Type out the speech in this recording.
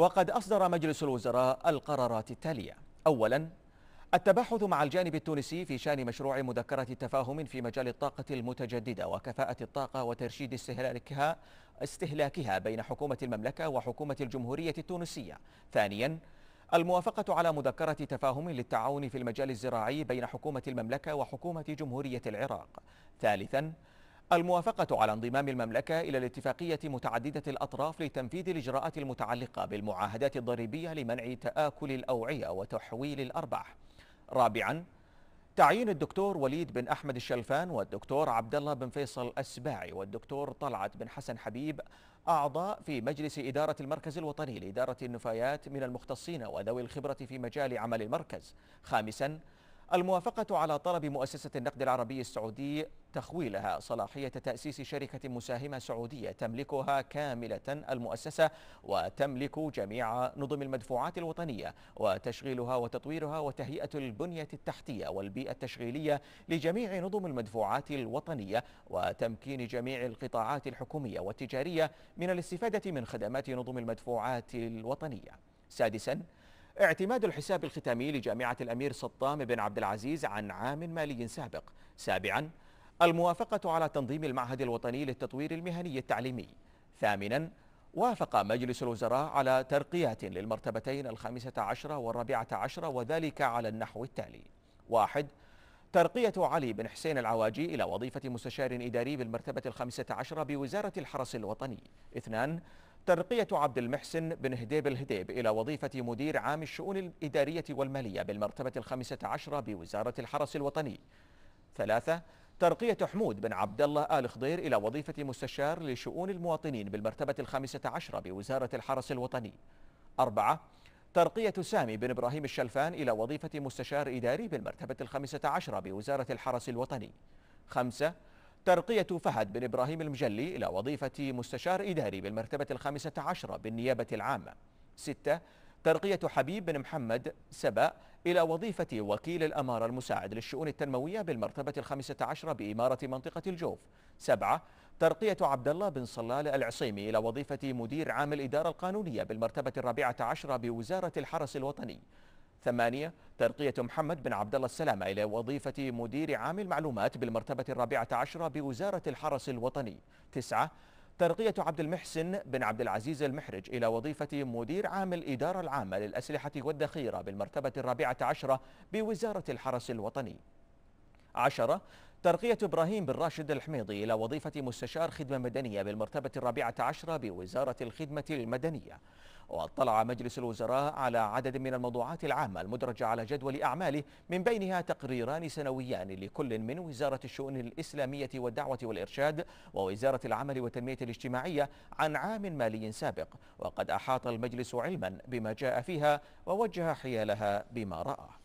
وقد أصدر مجلس الوزراء القرارات التالية أولا التباحث مع الجانب التونسي في شان مشروع مذكرة تفاهم في مجال الطاقة المتجددة وكفاءة الطاقة وترشيد استهلاكها استهلاكها بين حكومة المملكة وحكومة الجمهورية التونسية. ثانيا الموافقة على مذكرة تفاهم للتعاون في المجال الزراعي بين حكومة المملكة وحكومة جمهورية العراق. ثالثا الموافقة على انضمام المملكة إلى الاتفاقية متعددة الأطراف لتنفيذ الإجراءات المتعلقة بالمعاهدات الضريبية لمنع تآكل الأوعية وتحويل الأرباح رابعا تعيين الدكتور وليد بن أحمد الشلفان والدكتور عبد الله بن فيصل السباعي والدكتور طلعت بن حسن حبيب أعضاء في مجلس إدارة المركز الوطني لإدارة النفايات من المختصين وذوي الخبرة في مجال عمل المركز خامساً الموافقة على طلب مؤسسة النقد العربي السعودي تخويلها صلاحية تأسيس شركة مساهمة سعودية تملكها كاملة المؤسسة وتملك جميع نظم المدفوعات الوطنية وتشغيلها وتطويرها وتهيئة البنية التحتية والبيئة التشغيلية لجميع نظم المدفوعات الوطنية وتمكين جميع القطاعات الحكومية والتجارية من الاستفادة من خدمات نظم المدفوعات الوطنية سادساً اعتماد الحساب الختامي لجامعة الأمير سطام بن عبد العزيز عن عام مالي سابق سابعا الموافقة على تنظيم المعهد الوطني للتطوير المهني التعليمي ثامنا وافق مجلس الوزراء على ترقيات للمرتبتين الخامسة عشرة والرابعة عشرة وذلك على النحو التالي واحد ترقية علي بن حسين العواجي إلى وظيفة مستشار إداري بالمرتبة الخامسة عشرة بوزارة الحرس الوطني اثنان ترقية عبد المحسن بن هديب الهديب إلى وظيفة مدير عام الشؤون الإدارية والمالية بالمرتبة الخامسة عشرة بوزارة الحرس الوطني ثلاثة ترقية حمود بن عبد الله آل خضير إلى وظيفة مستشار لشؤون المواطنين بالمرتبة الخامسة عشرة بوزارة الحرس الوطني أربعة ترقية سامي بن إبراهيم الشلفان إلى وظيفة مستشار إداري بالمرتبة الخامسة عشرة بوزارة الحرس الوطني خمسة ترقية فهد بن إبراهيم المجلي إلى وظيفة مستشار إداري بالمرتبة الخامسة عشرة بالنيابة العامة ستة ترقية حبيب بن محمد سبأ إلى وظيفة وكيل الأمارة المساعد للشؤون التنموية بالمرتبة الخامسة عشرة بإمارة منطقة الجوف سبعة ترقية عبد الله بن صلال العصيمي إلى وظيفة مدير عام الإدارة القانونية بالمرتبة الرابعة عشرة بوزارة الحرس الوطني ثمانية ترقية محمد بن عبد الله السلامة إلى وظيفة مدير عام المعلومات بالمرتبة الرابعة عشرة بوزارة الحرس الوطني تسعة ترقية عبد المحسن بن عبد العزيز المحرج إلى وظيفة مدير عام الإدارة العامة للأسلحة والذخيرة بالمرتبة الرابعة عشرة بوزارة الحرس الوطني عشرة ترقية إبراهيم بن راشد الحميضي إلى وظيفة مستشار خدمة مدنية بالمرتبة الرابعة عشرة بوزارة الخدمة المدنية واطلع مجلس الوزراء على عدد من الموضوعات العامة المدرجة على جدول أعماله من بينها تقريران سنويان لكل من وزارة الشؤون الإسلامية والدعوة والإرشاد ووزارة العمل والتنمية الاجتماعية عن عام مالي سابق وقد أحاط المجلس علما بما جاء فيها ووجه حيالها بما رأى